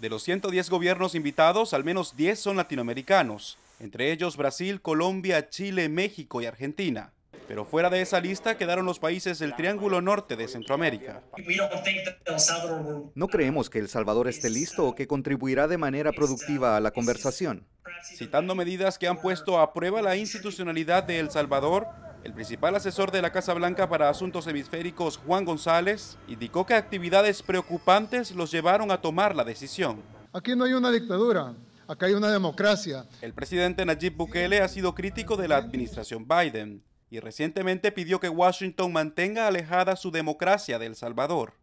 De los 110 gobiernos invitados, al menos 10 son latinoamericanos, entre ellos Brasil, Colombia, Chile, México y Argentina. Pero fuera de esa lista quedaron los países del Triángulo Norte de Centroamérica. No creemos que El Salvador esté listo o que contribuirá de manera productiva a la conversación. Citando medidas que han puesto a prueba la institucionalidad de El Salvador, el principal asesor de la Casa Blanca para Asuntos Hemisféricos, Juan González, indicó que actividades preocupantes los llevaron a tomar la decisión. Aquí no hay una dictadura, acá hay una democracia. El presidente Nayib Bukele ha sido crítico de la administración Biden y recientemente pidió que Washington mantenga alejada su democracia de El Salvador.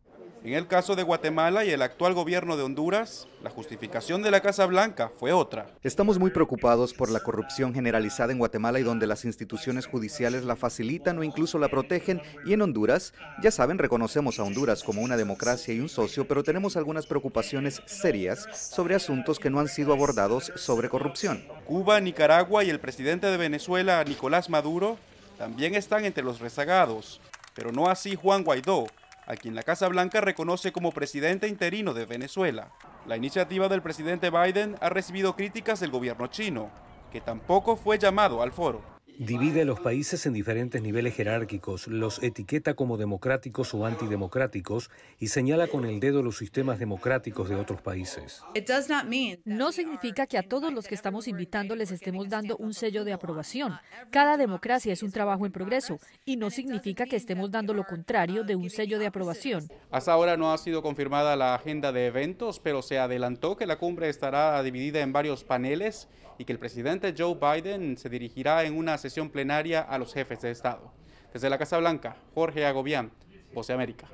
En el caso de Guatemala y el actual gobierno de Honduras, la justificación de la Casa Blanca fue otra. Estamos muy preocupados por la corrupción generalizada en Guatemala y donde las instituciones judiciales la facilitan o incluso la protegen. Y en Honduras, ya saben, reconocemos a Honduras como una democracia y un socio, pero tenemos algunas preocupaciones serias sobre asuntos que no han sido abordados sobre corrupción. Cuba, Nicaragua y el presidente de Venezuela, Nicolás Maduro, también están entre los rezagados, pero no así Juan Guaidó a quien la Casa Blanca reconoce como presidente interino de Venezuela. La iniciativa del presidente Biden ha recibido críticas del gobierno chino, que tampoco fue llamado al foro. Divide a los países en diferentes niveles jerárquicos, los etiqueta como democráticos o antidemocráticos y señala con el dedo los sistemas democráticos de otros países. No significa que a todos los que estamos invitando les estemos dando un sello de aprobación. Cada democracia es un trabajo en progreso y no significa que estemos dando lo contrario de un sello de aprobación. Hasta ahora no ha sido confirmada la agenda de eventos, pero se adelantó que la cumbre estará dividida en varios paneles y que el presidente Joe Biden se dirigirá en una sesión plenaria a los jefes de Estado. Desde la Casa Blanca, Jorge Agobián, Voce América.